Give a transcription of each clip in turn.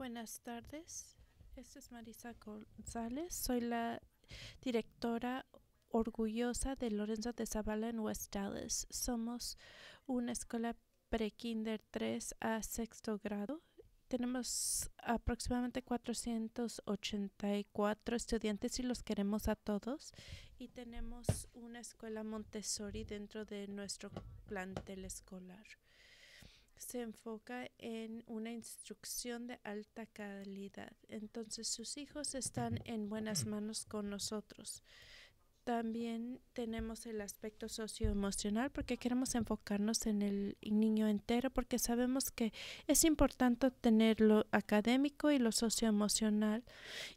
Buenas tardes, esta es Marisa González, soy la directora orgullosa de Lorenzo de Zavala en West Dallas. Somos una escuela pre-kinder 3 a sexto grado. Tenemos aproximadamente 484 estudiantes y los queremos a todos. Y tenemos una escuela Montessori dentro de nuestro plantel escolar se enfoca en una instrucción de alta calidad. Entonces sus hijos están en buenas manos con nosotros también tenemos el aspecto socioemocional porque queremos enfocarnos en el niño entero porque sabemos que es importante tener lo académico y lo socioemocional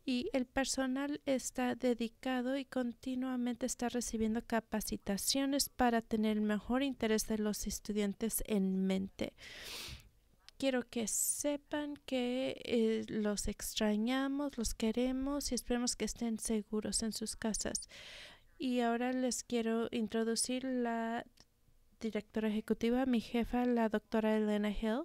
y el personal está dedicado y continuamente está recibiendo capacitaciones para tener el mejor interés de los estudiantes en mente quiero que sepan que eh, los extrañamos, los queremos y esperemos que estén seguros en sus casas. Y ahora les quiero introducir la directora ejecutiva, mi jefa, la doctora Elena Hill.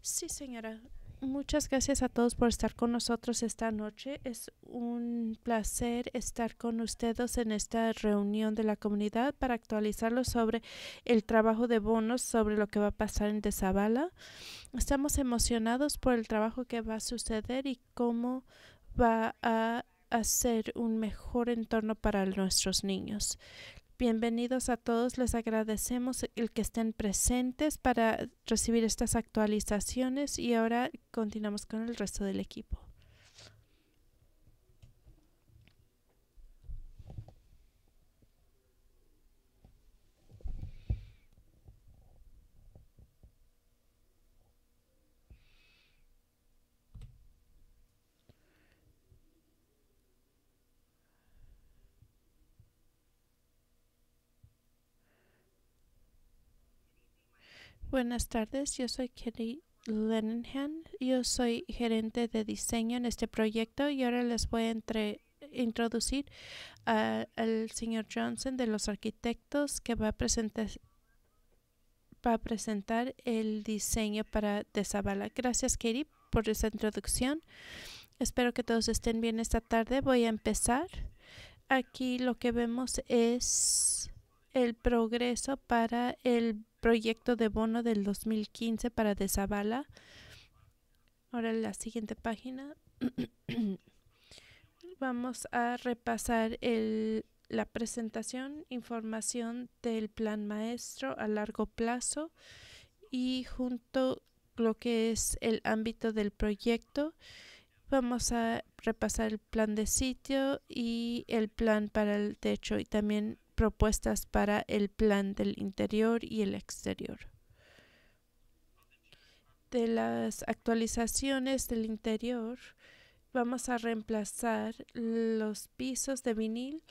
Sí, señora. Muchas gracias a todos por estar con nosotros esta noche. Es un placer estar con ustedes en esta reunión de la comunidad para actualizarlo sobre el trabajo de bonos, sobre lo que va a pasar en Desabala. Estamos emocionados por el trabajo que va a suceder y cómo va a hacer un mejor entorno para nuestros niños. Bienvenidos a todos, les agradecemos el que estén presentes para recibir estas actualizaciones y ahora continuamos con el resto del equipo. Buenas tardes, yo soy Kelly Leninhan. yo soy gerente de diseño en este proyecto y ahora les voy a introducir al señor Johnson de los arquitectos que va a presentar el diseño para Desabala. Gracias, Katie, por esa introducción. Espero que todos estén bien esta tarde. Voy a empezar. Aquí lo que vemos es el progreso para el proyecto de bono del 2015 para desabala Ahora en la siguiente página. Vamos a repasar la presentación, información del plan maestro a largo plazo y junto lo que es el ámbito del proyecto. Vamos a repasar el plan de sitio y el plan para el techo y también propuestas para el plan del interior y el exterior. De las actualizaciones del interior, vamos a reemplazar los pisos de vinil,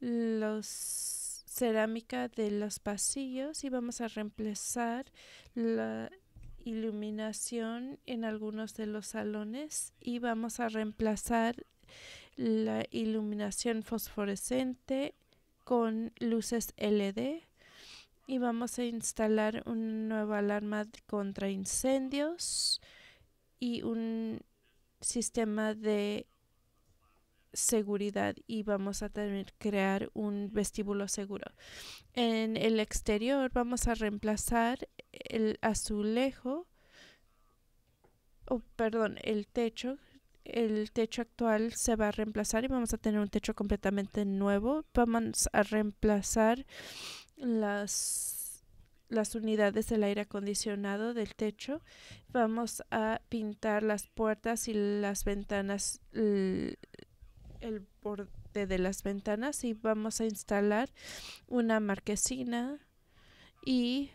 los cerámica de los pasillos y vamos a reemplazar la iluminación en algunos de los salones y vamos a reemplazar la iluminación fosforescente con luces LED y vamos a instalar una nueva alarma contra incendios y un sistema de seguridad y vamos a tener crear un vestíbulo seguro. En el exterior vamos a reemplazar el azulejo, o perdón, el techo el techo actual se va a reemplazar y vamos a tener un techo completamente nuevo. Vamos a reemplazar las, las unidades del aire acondicionado del techo. Vamos a pintar las puertas y las ventanas, el borde de las ventanas y vamos a instalar una marquesina y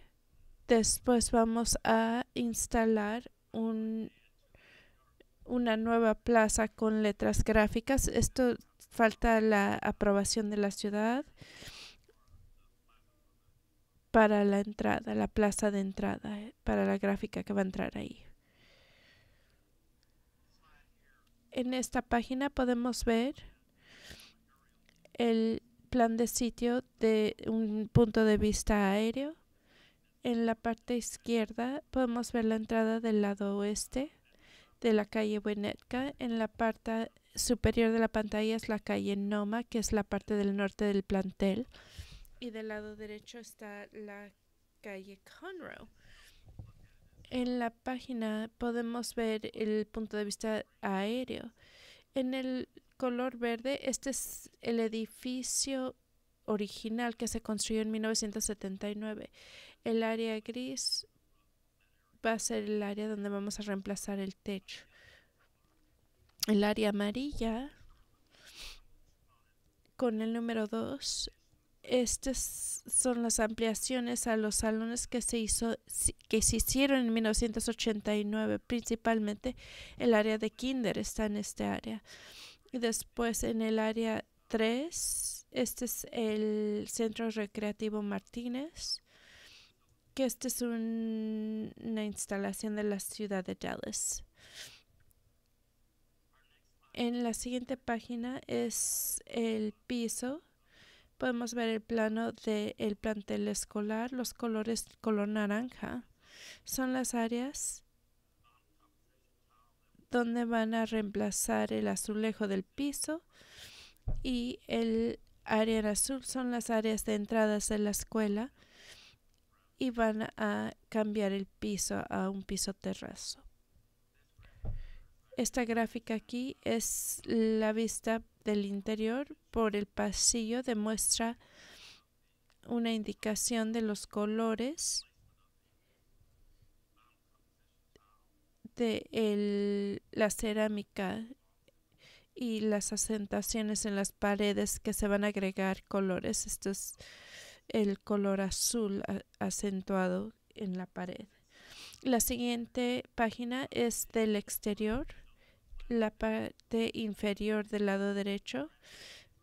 después vamos a instalar un una nueva plaza con letras gráficas. Esto falta la aprobación de la ciudad para la entrada, la plaza de entrada, eh, para la gráfica que va a entrar ahí. En esta página podemos ver el plan de sitio de un punto de vista aéreo. En la parte izquierda podemos ver la entrada del lado oeste de la calle Winnetka. En la parte superior de la pantalla es la calle Noma, que es la parte del norte del plantel. Y del lado derecho está la calle Conroe. En la página podemos ver el punto de vista aéreo. En el color verde, este es el edificio original que se construyó en 1979. El área gris va a ser el área donde vamos a reemplazar el techo. El área amarilla con el número 2. Estas son las ampliaciones a los salones que se, hizo, que se hicieron en 1989, principalmente el área de kinder está en este área. Y después en el área 3, este es el Centro Recreativo Martínez que esta es una instalación de la ciudad de Dallas. En la siguiente página es el piso. Podemos ver el plano del plantel escolar, los colores color naranja. Son las áreas donde van a reemplazar el azulejo del piso y el área en azul son las áreas de entradas de la escuela y van a cambiar el piso a un piso terrazo. Esta gráfica aquí es la vista del interior por el pasillo, demuestra una indicación de los colores de el, la cerámica y las asentaciones en las paredes que se van a agregar colores el color azul acentuado en la pared. La siguiente página es del exterior, la parte inferior del lado derecho.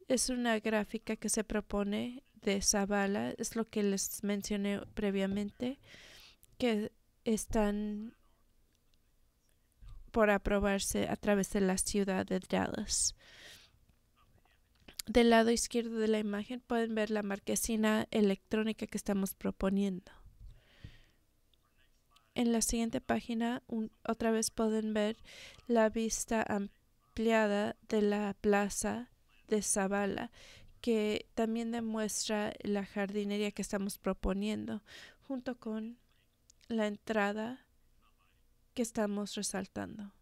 Es una gráfica que se propone de Zavala, es lo que les mencioné previamente, que están por aprobarse a través de la ciudad de Dallas del lado izquierdo de la imagen pueden ver la marquesina electrónica que estamos proponiendo. En la siguiente página otra vez pueden ver la vista ampliada de la plaza de Zavala que también demuestra la jardinería que estamos proponiendo junto con la entrada que estamos resaltando.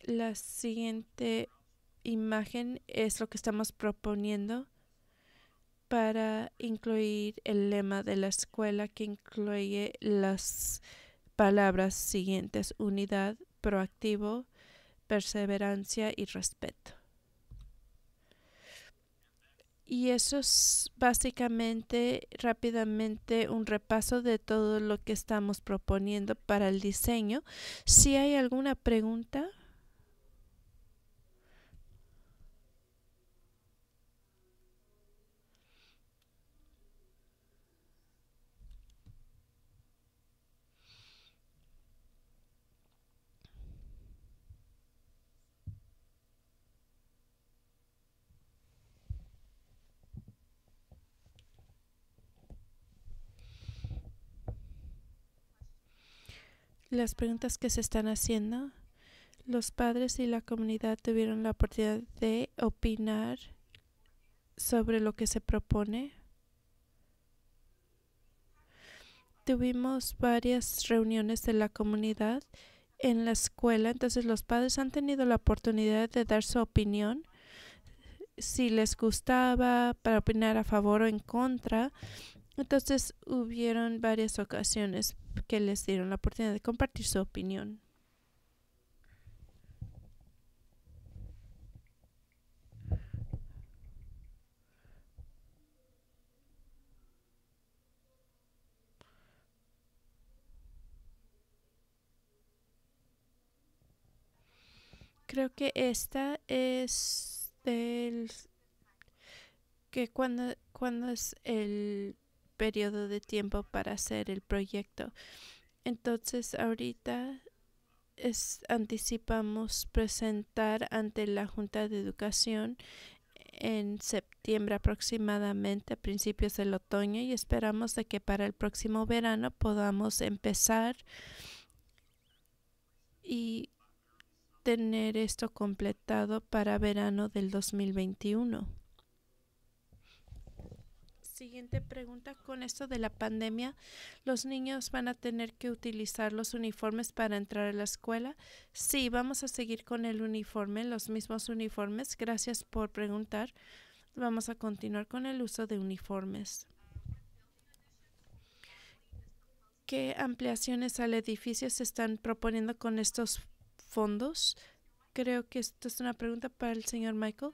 La siguiente imagen es lo que estamos proponiendo para incluir el lema de la escuela que incluye las palabras siguientes, unidad, proactivo, perseverancia y respeto. Y eso es básicamente rápidamente un repaso de todo lo que estamos proponiendo para el diseño. Si hay alguna pregunta. las preguntas que se están haciendo. Los padres y la comunidad tuvieron la oportunidad de opinar sobre lo que se propone. Tuvimos varias reuniones de la comunidad en la escuela, entonces los padres han tenido la oportunidad de dar su opinión, si les gustaba, para opinar a favor o en contra. Entonces hubieron varias ocasiones que les dieron la oportunidad de compartir su opinión. Creo que esta es del que cuando, cuando es el periodo de tiempo para hacer el proyecto. Entonces, ahorita es, anticipamos presentar ante la Junta de Educación en septiembre aproximadamente, a principios del otoño, y esperamos de que para el próximo verano podamos empezar y tener esto completado para verano del 2021 siguiente pregunta, con esto de la pandemia, ¿los niños van a tener que utilizar los uniformes para entrar a la escuela? Sí, vamos a seguir con el uniforme, los mismos uniformes. Gracias por preguntar. Vamos a continuar con el uso de uniformes. ¿Qué ampliaciones al edificio se están proponiendo con estos fondos? Creo que esto es una pregunta para el señor Michael.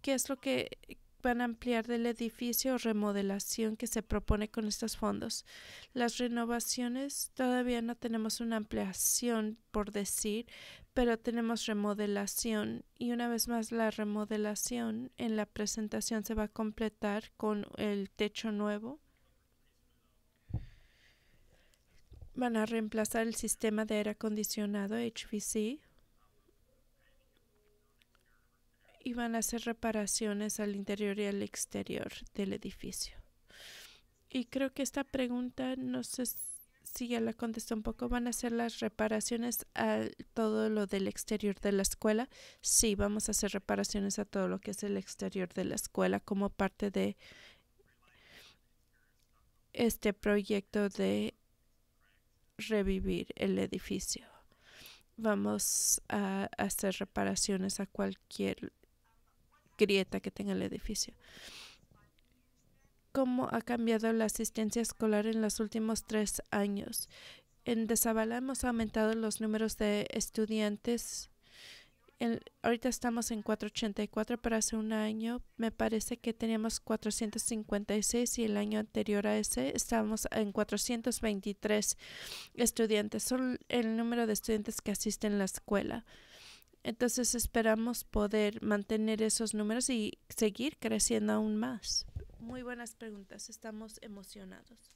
¿Qué es lo que van a ampliar del edificio o remodelación que se propone con estos fondos. Las renovaciones todavía no tenemos una ampliación, por decir, pero tenemos remodelación y una vez más la remodelación en la presentación se va a completar con el techo nuevo. Van a reemplazar el sistema de aire acondicionado HVC y van a hacer reparaciones al interior y al exterior del edificio. Y creo que esta pregunta, no sé si ya la contestó un poco, ¿van a hacer las reparaciones a todo lo del exterior de la escuela? Sí, vamos a hacer reparaciones a todo lo que es el exterior de la escuela como parte de este proyecto de revivir el edificio. Vamos a hacer reparaciones a cualquier grieta que tenga el edificio. ¿Cómo ha cambiado la asistencia escolar en los últimos tres años? En Desabala hemos aumentado los números de estudiantes. ahorita estamos en 484, pero hace un año me parece que teníamos 456 y el año anterior a ese estábamos en 423 estudiantes. Son el número de estudiantes que asisten a la escuela. Entonces esperamos poder mantener esos números y seguir creciendo aún más. Muy buenas preguntas, estamos emocionados.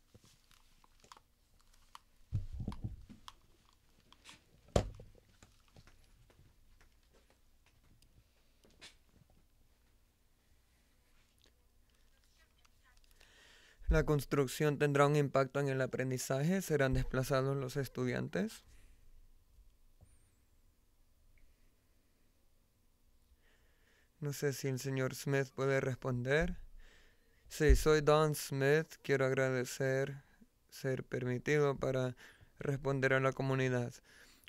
¿La construcción tendrá un impacto en el aprendizaje? ¿Serán desplazados los estudiantes? No sé si el señor Smith puede responder. Sí, soy Don Smith. Quiero agradecer ser permitido para responder a la comunidad.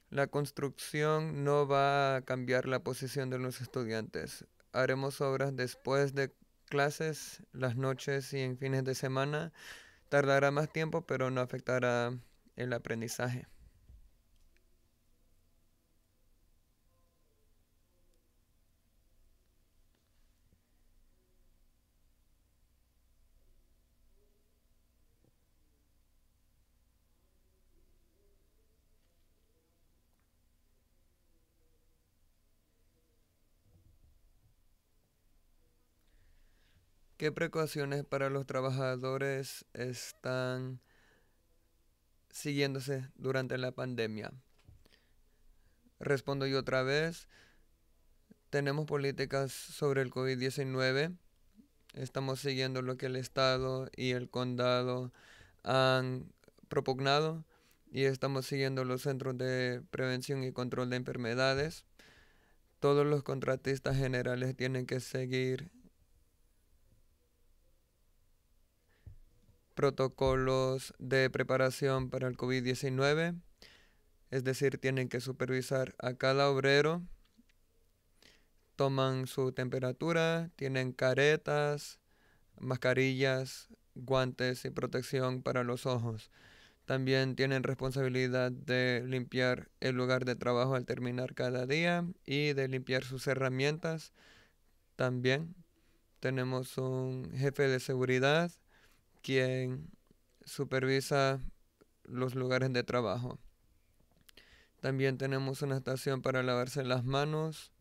La construcción no va a cambiar la posición de los estudiantes. Haremos obras después de clases, las noches y en fines de semana. Tardará más tiempo, pero no afectará el aprendizaje. ¿Qué precauciones para los trabajadores están siguiéndose durante la pandemia? Respondo yo otra vez. Tenemos políticas sobre el COVID-19. Estamos siguiendo lo que el Estado y el condado han propugnado y estamos siguiendo los centros de prevención y control de enfermedades. Todos los contratistas generales tienen que seguir protocolos de preparación para el COVID-19, es decir, tienen que supervisar a cada obrero, toman su temperatura, tienen caretas, mascarillas, guantes y protección para los ojos. También tienen responsabilidad de limpiar el lugar de trabajo al terminar cada día y de limpiar sus herramientas. También tenemos un jefe de seguridad quien supervisa los lugares de trabajo. También tenemos una estación para lavarse las manos.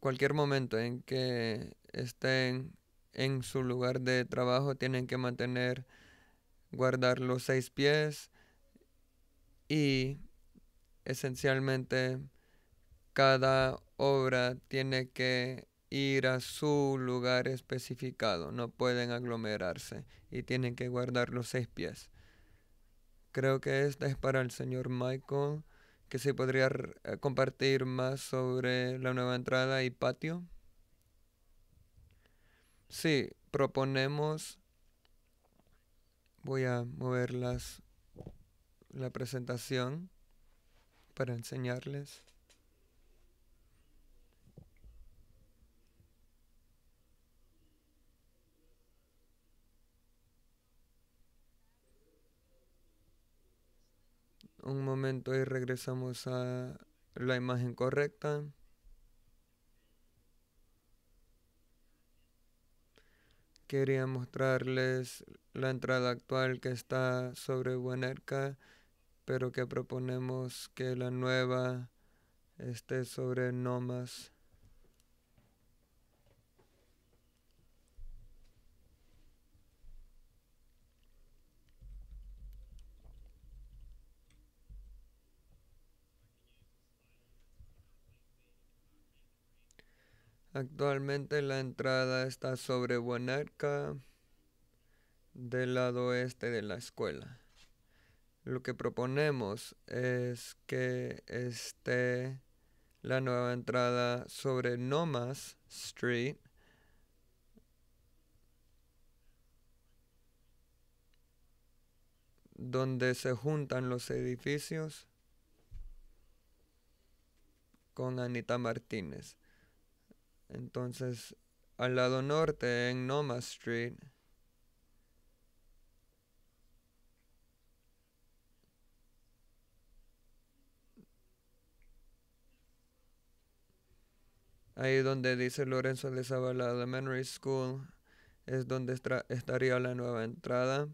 Cualquier momento en que estén en su lugar de trabajo tienen que mantener, guardar los seis pies y esencialmente cada obra tiene que ir a su lugar especificado, no pueden aglomerarse y tienen que guardar los seis Creo que esta es para el señor Michael, que se podría eh, compartir más sobre la nueva entrada y patio. Sí, proponemos... Voy a mover la presentación para enseñarles. un momento y regresamos a la imagen correcta. Quería mostrarles la entrada actual que está sobre Buenerca, pero que proponemos que la nueva esté sobre Nomas. Actualmente la entrada está sobre Buenarca del lado oeste de la escuela. Lo que proponemos es que esté la nueva entrada sobre Nomas Street donde se juntan los edificios con Anita Martínez. Entonces, al lado norte, en Noma Street, ahí donde dice Lorenzo de Zavala Elementary School, es donde estaría la nueva entrada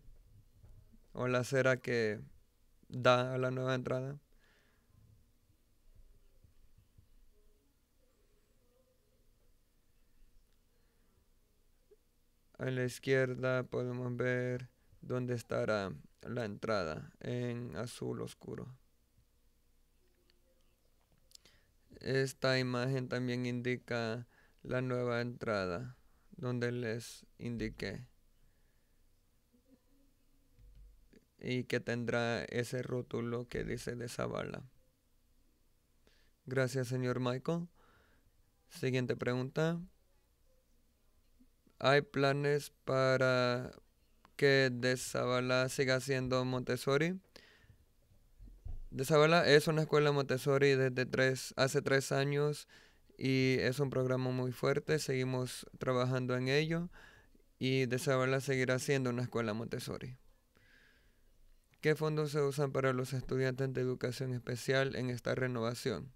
o la acera que da a la nueva entrada. A la izquierda podemos ver dónde estará la entrada en azul oscuro. Esta imagen también indica la nueva entrada donde les indiqué y que tendrá ese rótulo que dice de Zavala. Gracias, señor Michael. Siguiente pregunta hay planes para que Desabala siga siendo Montessori. Desabala es una escuela Montessori desde hace tres años y es un programa muy fuerte. Seguimos trabajando en ello y Desabala seguirá siendo una escuela Montessori. ¿Qué fondos se usan para los estudiantes de educación especial en esta renovación?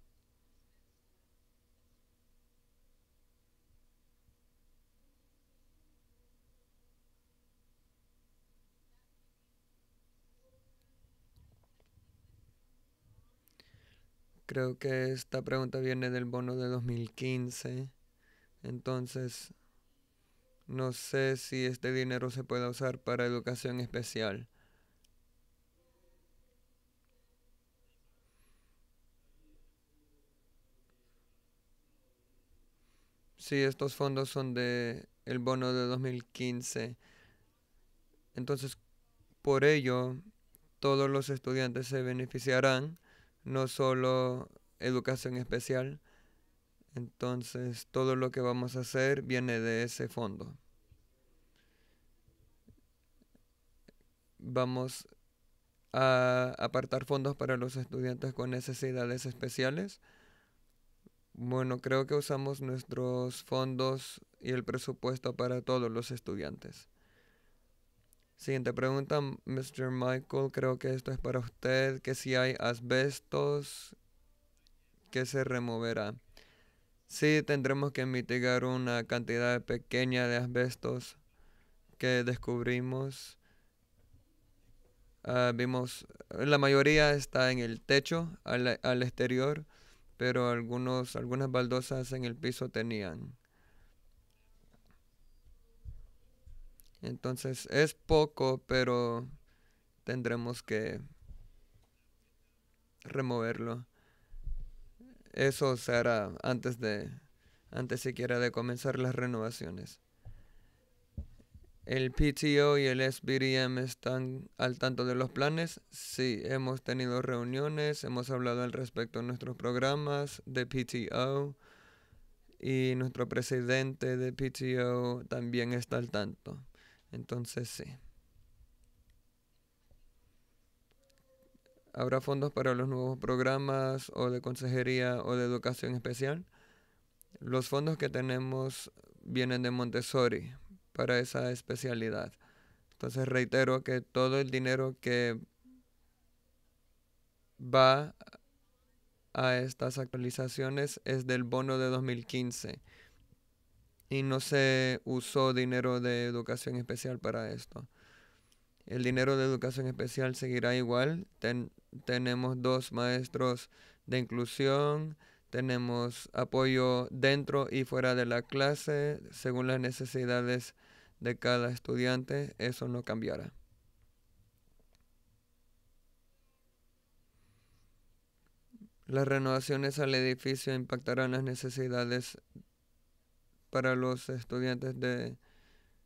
Creo que esta pregunta viene del bono de 2015. Entonces, no sé si este dinero se puede usar para educación especial. Sí, estos fondos son de el bono de 2015. Entonces, por ello, todos los estudiantes se beneficiarán no solo educación especial. Entonces, todo lo que vamos a hacer viene de ese fondo. Vamos a apartar fondos para los estudiantes con necesidades especiales. Bueno, creo que usamos nuestros fondos y el presupuesto para todos los estudiantes. Siguiente pregunta, Mr. Michael, creo que esto es para usted, que si hay asbestos, que se removerá? Sí, tendremos que mitigar una cantidad pequeña de asbestos que descubrimos. Ah, vimos, la mayoría está en el techo, al, al exterior, pero algunos, algunas baldosas en el piso tenían. Entonces es poco, pero tendremos que removerlo. Eso se hará antes de antes siquiera de comenzar las renovaciones. ¿El PTO y el SBDM están al tanto de los planes? Sí, hemos tenido reuniones, hemos hablado al respecto de nuestros programas de PTO y nuestro presidente de PTO también está al tanto. Entonces sí. ¿Habrá fondos para los nuevos programas o de consejería o de educación especial? Los fondos que tenemos vienen de Montessori para esa especialidad. Entonces reitero que todo el dinero que va a estas actualizaciones es del bono de 2015 y no se usó dinero de educación especial para esto. El dinero de educación especial seguirá igual. tenemos dos maestros de inclusión, tenemos apoyo dentro y fuera de la clase, según las necesidades de cada estudiante. Eso no cambiará. Las renovaciones al edificio impactarán las necesidades para los estudiantes de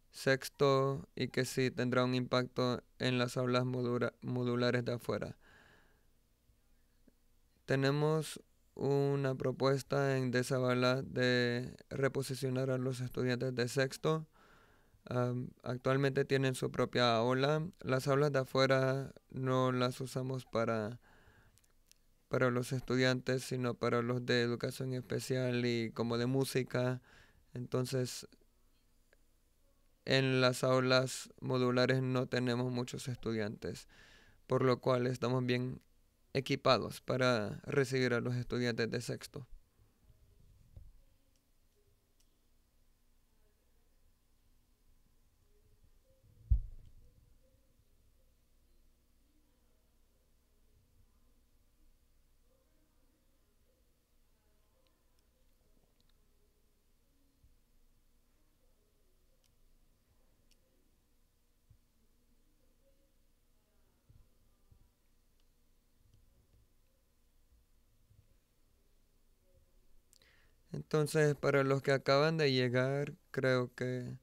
sexto y que sí tendrá un impacto en las aulas modulares de afuera. Tenemos una propuesta en Desabala de reposicionar a los estudiantes de sexto. actualmente tienen su propia aula. Las aulas de afuera no las usamos para los estudiantes, sino para los de educación especial y como de música. Entonces, en las aulas modulares no tenemos muchos estudiantes, por lo cual estamos bien equipados para recibir a los estudiantes de sexto. Entonces, para los que acaban de llegar, creo que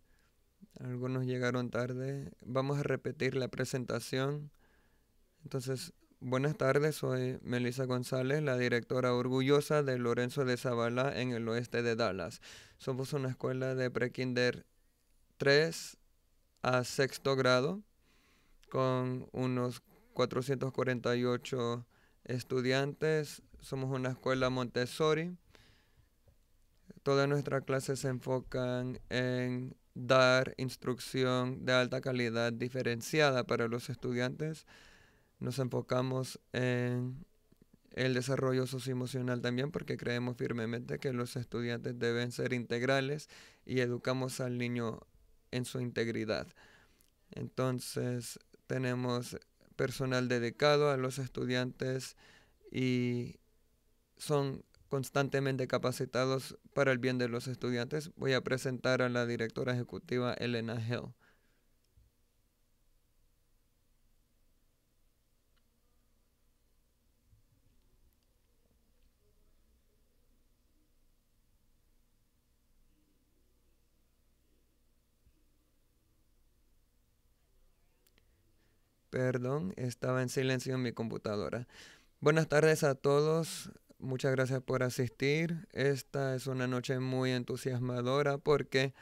algunos llegaron tarde. Vamos a repetir la presentación. Entonces, buenas tardes. Soy Melissa González, la directora orgullosa de Lorenzo de Zavala en el oeste de Dallas. Somos una escuela de prekinder 3 a sexto grado con unos 448 estudiantes. Somos una escuela Montessori todas nuestras clases se enfocan en dar instrucción de alta calidad diferenciada para los estudiantes. Nos enfocamos en el desarrollo socioemocional también porque creemos firmemente que los estudiantes deben ser integrales y educamos al niño en su integridad. Entonces tenemos personal dedicado a los estudiantes y son constantemente capacitados para el bien de los estudiantes. Voy a presentar a la directora ejecutiva Elena Hill. Perdón, estaba en silencio en mi computadora. Buenas tardes a todos muchas gracias por asistir. Esta es una noche muy entusiasmadora porque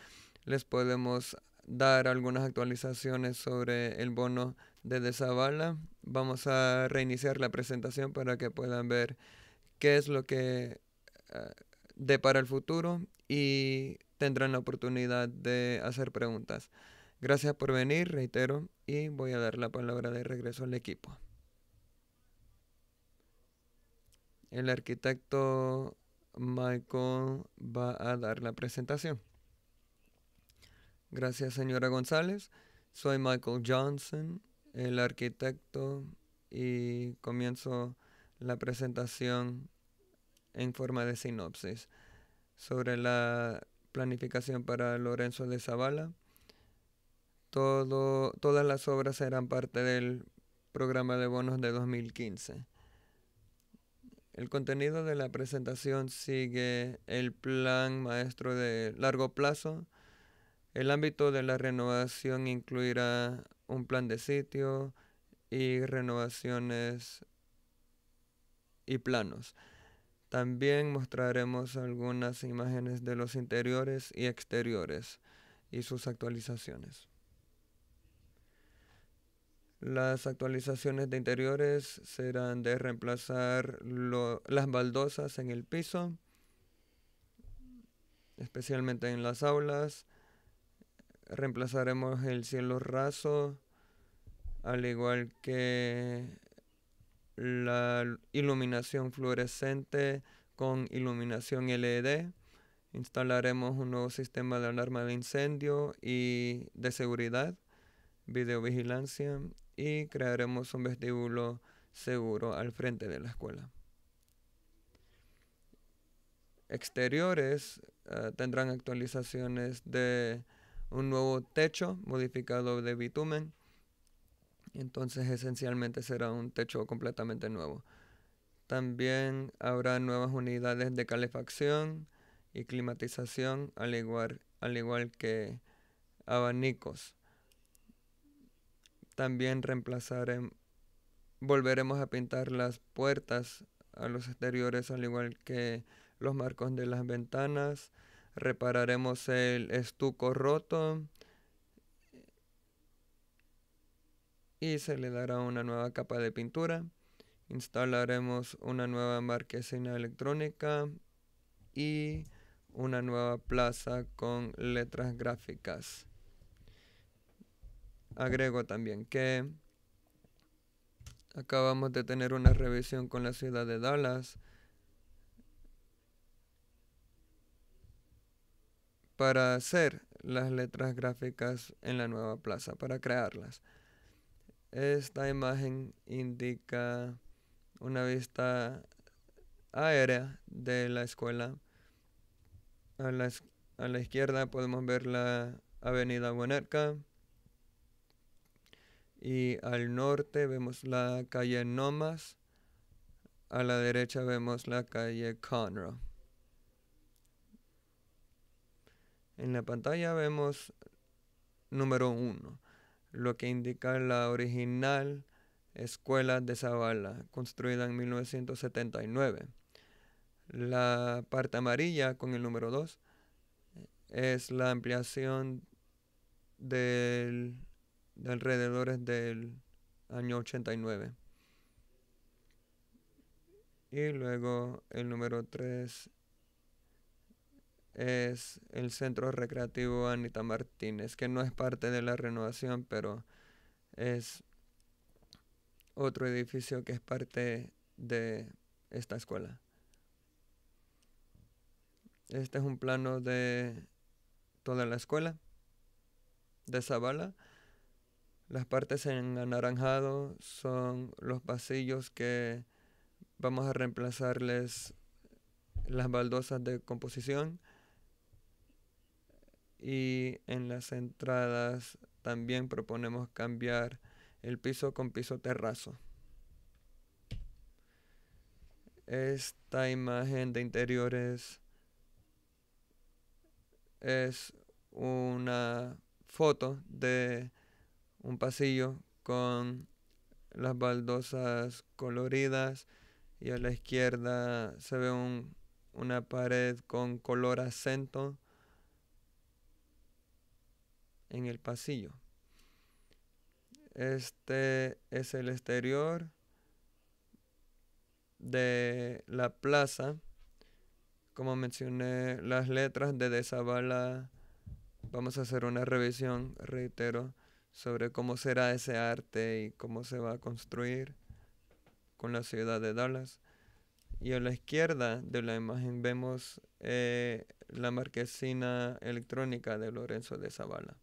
les podemos dar algunas actualizaciones sobre el bono de Desavala. Vamos a reiniciar la presentación para que puedan ver qué es lo que eh, de depara el futuro y tendrán la oportunidad de hacer preguntas. Gracias por venir, reitero, y voy a dar la palabra de regreso al equipo. El arquitecto Michael va a dar la presentación. Gracias, señora González. Soy Michael Johnson, el arquitecto, y comienzo la presentación en forma de sinopsis sobre la planificación para Lorenzo de Zavala. todas las obras serán parte del programa de bonos de 2015. El contenido de la presentación sigue el plan maestro de largo plazo. El ámbito de la renovación incluirá un plan de sitio y renovaciones y planos. También mostraremos algunas imágenes de los interiores y exteriores y sus actualizaciones. Las actualizaciones de interiores serán de reemplazar las baldosas en el piso, especialmente en las aulas. Reemplazaremos el cielo raso, al igual que la iluminación fluorescente con iluminación LED. Instalaremos un nuevo sistema de alarma de incendio y de seguridad, videovigilancia y crearemos un vestíbulo seguro al frente de la escuela. Exteriores ah, tendrán actualizaciones de un nuevo techo modificado de bitumen. Entonces esencialmente será un techo completamente nuevo. También habrá nuevas unidades de calefacción y climatización, al igual que abanicos. También reemplazaremos, volveremos a pintar las puertas a los exteriores al igual que los marcos de las ventanas. Repararemos el estuco roto y se le dará una nueva capa de pintura. Instalaremos una nueva marquesina electrónica y una nueva plaza con letras gráficas. Agrego también que acabamos de tener una revisión con la ciudad de Dallas para hacer las letras gráficas en la nueva plaza, para crearlas. Esta imagen indica una vista aérea de la escuela. A la, izquierda podemos ver la avenida Buenarca y al norte vemos la calle Nomas, a la derecha vemos la calle Conroe. En la pantalla vemos número 1, lo que indica la original escuela de Zavala, construida en 1979. La parte amarilla con el número 2 eh, es la ampliación del de alrededores del año 89. Y luego el número 3 es el Centro Recreativo Anita Martínez, que no es parte de la renovación, pero es otro edificio que es parte de esta escuela. Este es un plano de toda la escuela de Zavala. Las partes en anaranjado son los pasillos que vamos a reemplazarles las baldosas de composición. Y en las entradas también proponemos cambiar el piso con piso terrazo. Esta imagen de interiores es una foto de un pasillo con las baldosas coloridas y a la izquierda se ve una pared con color acento en el pasillo. Este es el exterior de la plaza. Como mencioné, las letras de Desabala, vamos a hacer una revisión, reitero sobre cómo será ese arte y cómo se va a construir con la ciudad de Dallas. Y a la izquierda de la imagen vemos eh, la marquesina electrónica de Lorenzo de Zavala.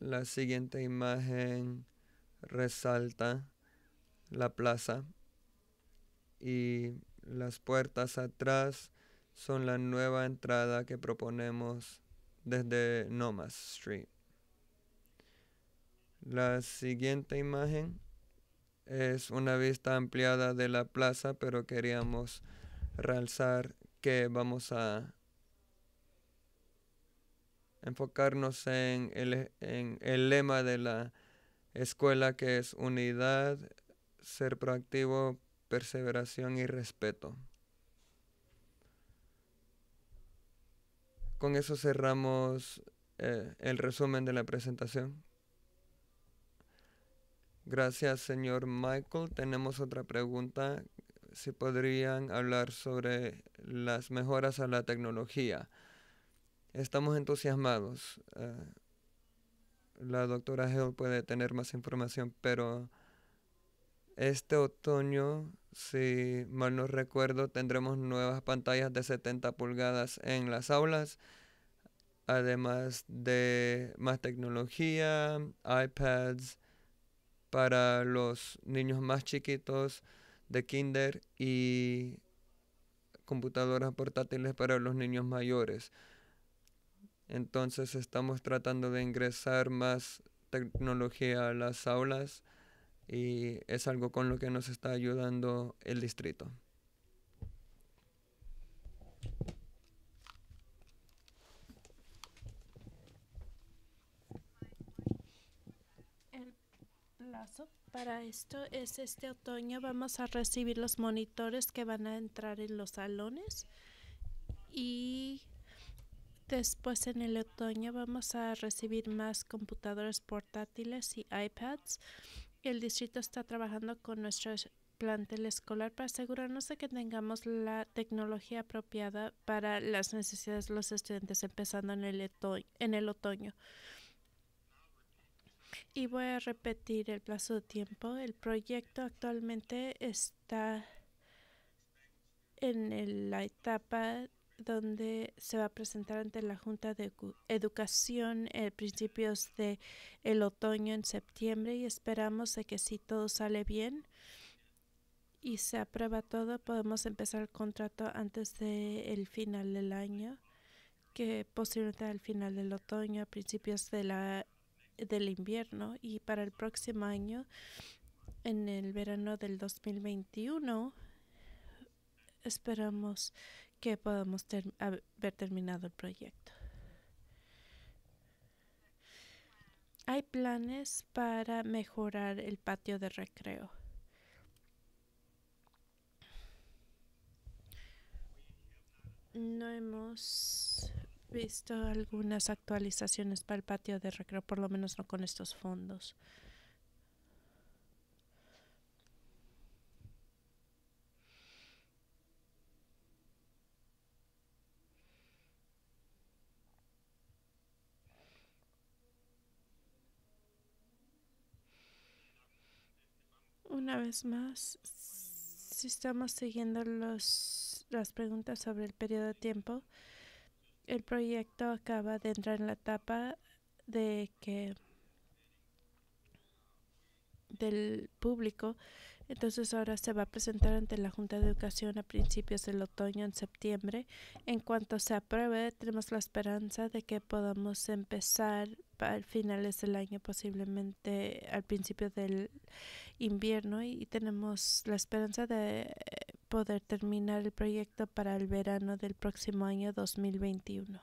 La siguiente imagen resalta la plaza y las puertas atrás son la nueva entrada que proponemos desde Nomas Street. La siguiente imagen es una vista ampliada de la plaza, pero queríamos realzar que vamos a enfocarnos en el, e, en el lema de la escuela que es unidad, ser proactivo, perseveración y respeto. con eso cerramos eh, el resumen de la presentación. Gracias, señor Michael. Tenemos otra pregunta. Si podrían hablar sobre las mejoras a la tecnología. Estamos entusiasmados. Eh, la doctora Hill puede tener más información, pero este otoño, si mal no recuerdo, tendremos nuevas pantallas de 70 pulgadas en las aulas, además de más tecnología, iPads para los niños más chiquitos de kinder y computadoras portátiles para los niños mayores. Entonces estamos tratando de ingresar más tecnología a las aulas y es algo con lo que nos está ayudando el distrito. para esto es este otoño vamos a recibir los monitores que van a entrar en los salones y Después en el otoño vamos a recibir más computadores portátiles y iPads el distrito está trabajando con nuestro plantel escolar para asegurarnos de que tengamos la tecnología apropiada para las necesidades de los estudiantes empezando en el, otoño. Y voy a repetir el plazo de tiempo. El proyecto actualmente está en la etapa donde se va a presentar ante la Junta de Educación a eh, principios de el otoño en septiembre y esperamos de que si todo sale bien y se aprueba todo, podemos empezar el contrato antes del el final del año, que posiblemente al final del otoño, a principios de la, del invierno y para el próximo año, en el verano del 2021, esperamos que podamos ter haber terminado el proyecto. Hay planes para mejorar el patio de recreo. No hemos visto algunas actualizaciones para el patio de recreo, por lo menos no con estos fondos. una vez más, si estamos siguiendo los, las preguntas sobre el periodo de tiempo, el proyecto acaba de entrar en la etapa de que del público. Entonces ahora se va a presentar ante la Junta de Educación a principios del otoño en septiembre. En cuanto se apruebe, tenemos la esperanza de que podamos empezar al finales del año, posiblemente al principio del invierno y tenemos la esperanza de poder terminar el proyecto para el verano del próximo año 2021.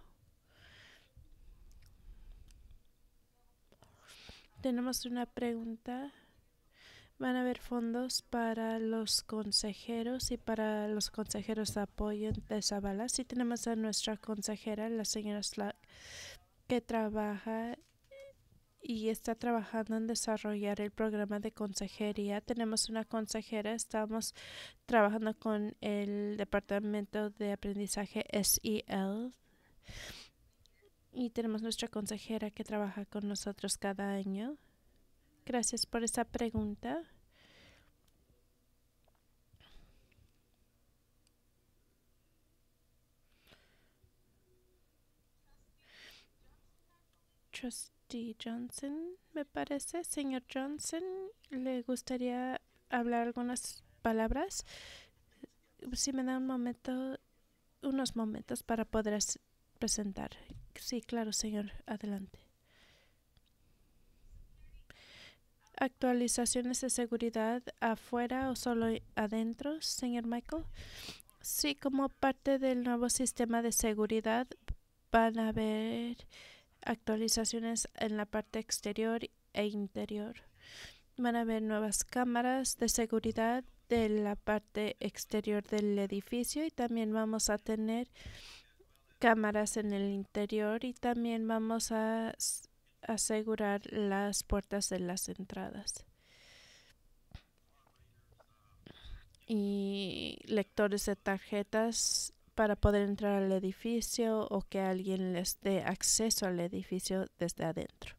Tenemos una pregunta. Van a haber fondos para los consejeros y para los consejeros de apoyo de Zavala. Sí tenemos a nuestra consejera, la señora Slack, que trabaja y está trabajando en desarrollar el programa de consejería. Tenemos una consejera, estamos trabajando con el Departamento de Aprendizaje SEL y tenemos nuestra consejera que trabaja con nosotros cada año. Gracias por esa pregunta. Trust D. Johnson, me parece. Señor Johnson, ¿le gustaría hablar algunas palabras? Si me da un momento, unos momentos para poder presentar. Sí, claro, señor. Adelante. actualizaciones de seguridad afuera o solo adentro, señor Michael? Sí, como parte del nuevo sistema de seguridad van a haber actualizaciones en la parte exterior e interior. Van a haber nuevas cámaras de seguridad de la parte exterior del edificio y también vamos a tener cámaras en el interior y también vamos a asegurar las puertas de las entradas. Y lectores de tarjetas para poder entrar al edificio o que alguien les dé acceso al edificio desde adentro.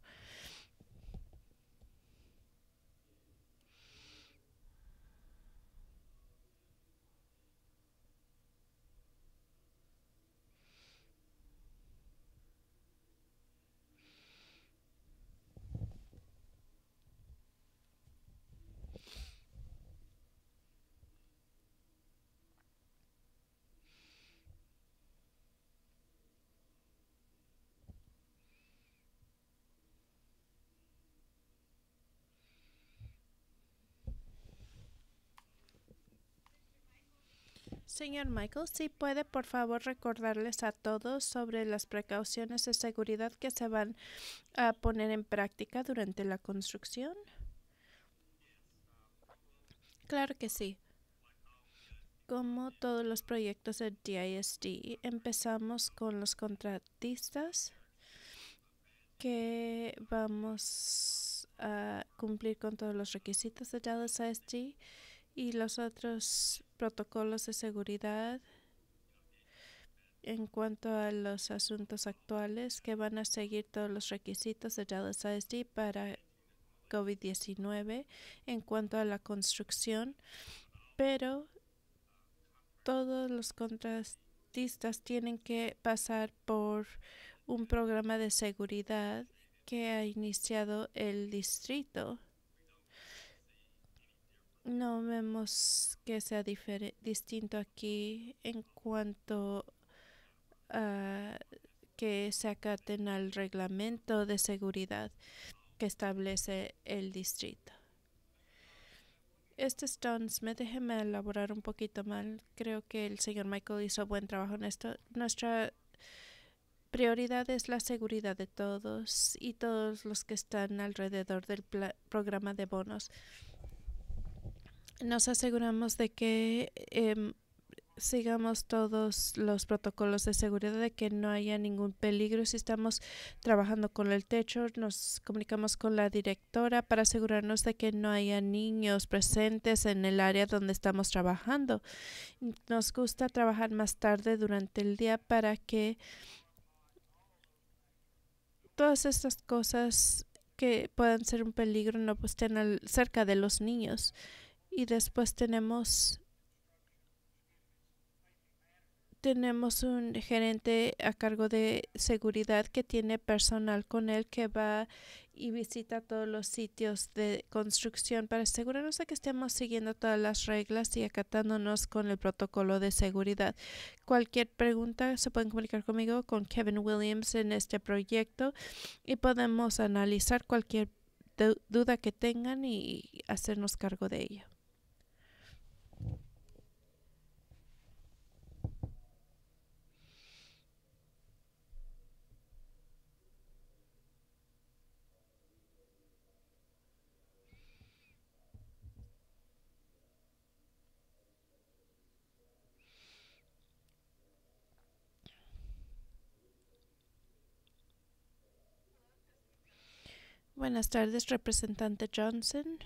Señor Michael, si ¿sí puede por favor recordarles a todos sobre las precauciones de seguridad que se van a poner en práctica durante la construcción. Claro que sí. Como todos los proyectos de DISD, empezamos con los contratistas que vamos a cumplir con todos los requisitos de DISD y los otros protocolos de seguridad en cuanto a los asuntos actuales que van a seguir todos los requisitos de Dallas ISD para COVID-19 en cuanto a la construcción, pero todos los contratistas tienen que pasar por un programa de seguridad que ha iniciado el distrito no vemos que sea distinto aquí en cuanto a que se acaten al reglamento de seguridad que establece el distrito. Este Stones, me déjeme elaborar un poquito mal. Creo que el señor Michael hizo buen trabajo en esto. Nuestra prioridad es la seguridad de todos y todos los que están alrededor del programa de bonos nos aseguramos de que em, sigamos todos los protocolos de seguridad, de que no haya ningún peligro. Si estamos trabajando con el techo, nos comunicamos con la directora para asegurarnos de que no haya niños presentes en el área donde estamos trabajando. Nos gusta trabajar más tarde durante el día para que todas estas cosas que puedan ser un peligro no pues estén cerca de los niños. Y después tenemos tenemos un gerente a cargo de seguridad que tiene personal con él que va y visita todos los sitios de construcción para asegurarnos de que estemos siguiendo todas las reglas y acatándonos con el protocolo de seguridad. Cualquier pregunta se pueden comunicar conmigo con Kevin Williams en este proyecto y podemos analizar cualquier duda que tengan y hacernos cargo de ello. Buenas tardes, representante Johnson.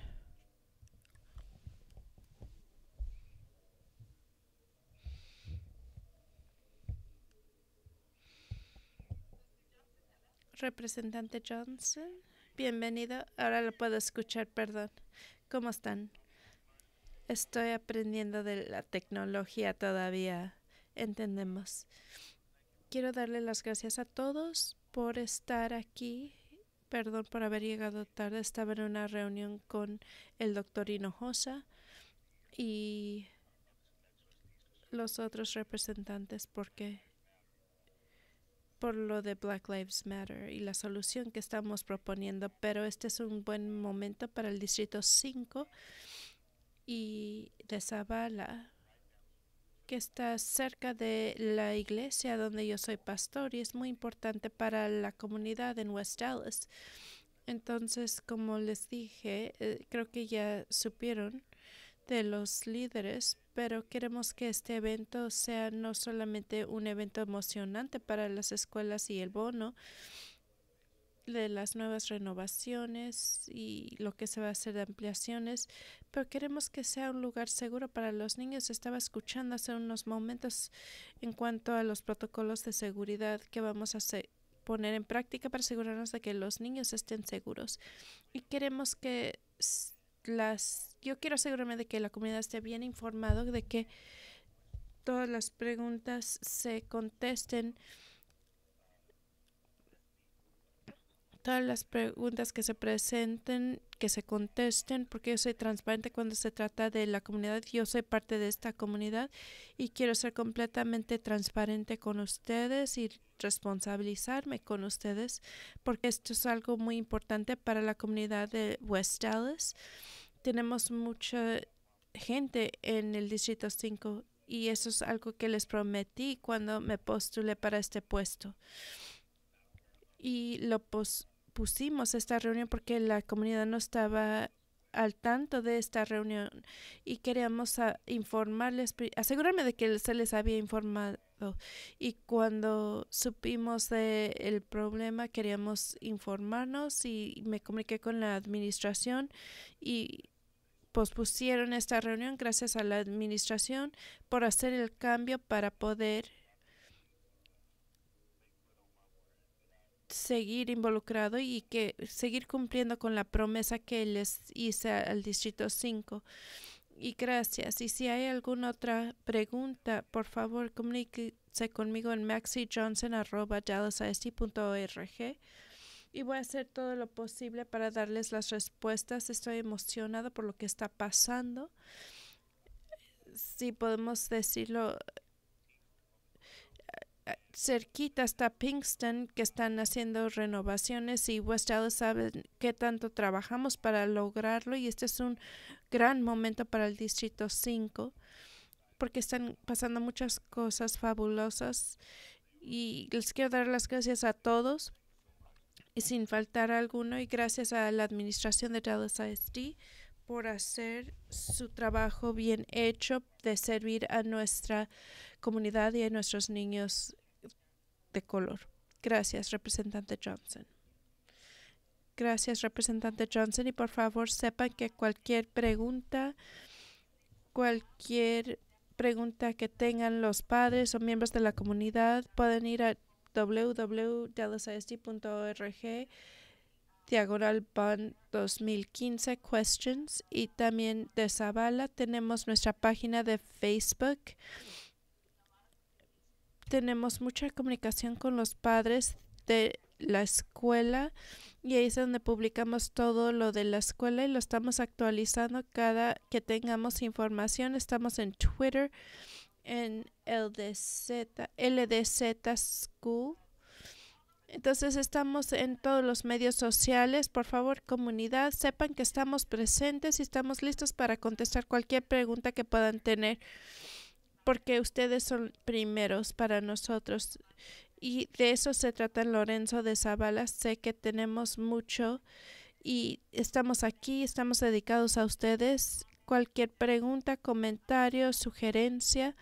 Representante Johnson, bienvenido. Ahora lo puedo escuchar, perdón. ¿Cómo están? Estoy aprendiendo de la tecnología todavía. Entendemos. Quiero darle las gracias a todos por estar aquí perdón por haber llegado tarde. Estaba en una reunión con el doctor Hinojosa y los otros representantes porque por lo de Black Lives Matter y la solución que estamos proponiendo, pero este es un buen momento para el Distrito 5 y de Zavala que está cerca de la iglesia donde yo soy pastor y es muy importante para la comunidad en West Dallas. Entonces, como les dije, eh, creo que ya supieron de los líderes, pero queremos que este evento sea no solamente un evento emocionante para las escuelas y el bono, de las nuevas renovaciones y lo que se va a hacer de ampliaciones, pero queremos que sea un lugar seguro para los niños. Estaba escuchando hace unos momentos en cuanto a los protocolos de seguridad que vamos a poner en práctica para asegurarnos de que los niños estén seguros. Y queremos que las... Yo quiero asegurarme de que la comunidad esté bien informado de que todas las preguntas se contesten todas las preguntas que se presenten, que se contesten, porque yo soy transparente cuando se trata de la comunidad. Yo soy parte de esta comunidad y quiero ser completamente transparente con ustedes y responsabilizarme con ustedes, porque esto es algo muy importante para la comunidad de West Dallas. Tenemos mucha gente en el Distrito 5 y eso es algo que les prometí cuando me postulé para este puesto. Y lo pos Pusimos esta reunión porque la comunidad no estaba al tanto de esta reunión y queríamos ah, informarles, asegurarme de que se les había informado. Y cuando supimos del problema, queríamos informarnos y me comuniqué con la administración y pospusieron esta reunión gracias a la administración por hacer el cambio para poder seguir involucrado y que seguir cumpliendo con la promesa que les hice al Distrito 5. Y gracias. Y si hay alguna otra pregunta, por favor, comuníquese conmigo en maxijohnson.org y voy a hacer todo lo posible para darles las respuestas. Estoy emocionado por lo que está pasando. Si podemos decirlo, cerquita está Pinkston, que están haciendo renovaciones y West Dallas sabe qué tanto trabajamos para lograrlo y este es un gran momento para el Distrito 5 porque están pasando muchas cosas fabulosas y les quiero dar las gracias a todos y sin faltar alguno y gracias a la administración de Dallas ISD por hacer su trabajo bien hecho de servir a nuestra comunidad y a nuestros niños de color. Gracias, representante Johnson. Gracias, representante Johnson. Y por favor, sepan que cualquier pregunta, cualquier pregunta que tengan los padres o miembros de la comunidad, pueden ir a www.delsisd.org Diagonal Pan 2015 Questions y también de Zavala tenemos nuestra página de Facebook. Tenemos mucha comunicación con los padres de la escuela y ahí es donde publicamos todo lo de la escuela y lo estamos actualizando cada que tengamos información. Estamos en Twitter, en LDZ School entonces estamos en todos los medios sociales. Por favor, comunidad, sepan que estamos presentes y estamos listos para contestar cualquier pregunta que puedan tener, porque ustedes son primeros para nosotros. Y de eso se trata en Lorenzo de Zavala. Sé que tenemos mucho y estamos aquí, estamos dedicados a ustedes. Cualquier pregunta, comentario, sugerencia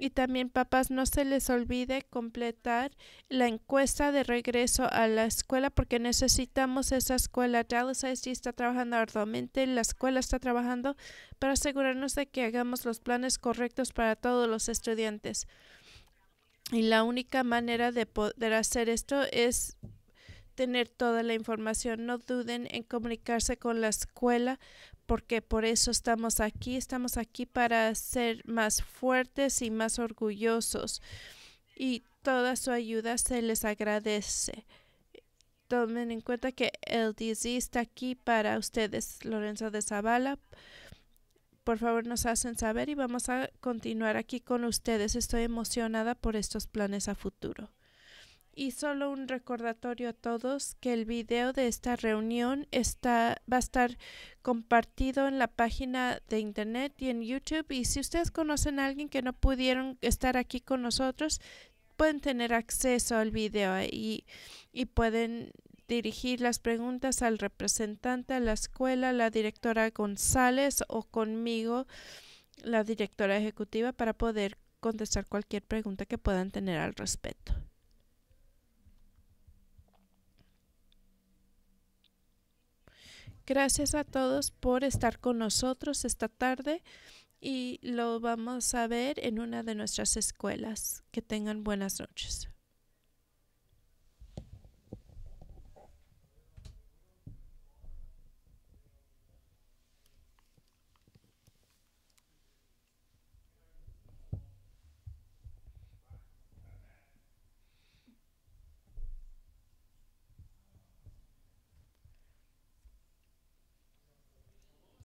y también, papás, no se les olvide completar la encuesta de regreso a la escuela porque necesitamos esa escuela. Dallas ISD está trabajando arduamente, la escuela está trabajando para asegurarnos de que hagamos los planes correctos para todos los estudiantes. Y la única manera de poder hacer esto es tener toda la información, no duden en comunicarse con la escuela porque por eso estamos aquí, estamos aquí para ser más fuertes y más orgullosos y toda su ayuda se les agradece. Tomen en cuenta que el DC está aquí para ustedes, Lorenzo de Zavala. Por favor, nos hacen saber y vamos a continuar aquí con ustedes. Estoy emocionada por estos planes a futuro. Y solo un recordatorio a todos que el video de esta reunión está, va a estar compartido en la página de internet y en YouTube. Y si ustedes conocen a alguien que no pudieron estar aquí con nosotros, pueden tener acceso al video y, y pueden dirigir las preguntas al representante de la escuela, la directora González o conmigo, la directora ejecutiva, para poder contestar cualquier pregunta que puedan tener al respecto. Gracias a todos por estar con nosotros esta tarde y lo vamos a ver en una de nuestras escuelas. Que tengan buenas noches.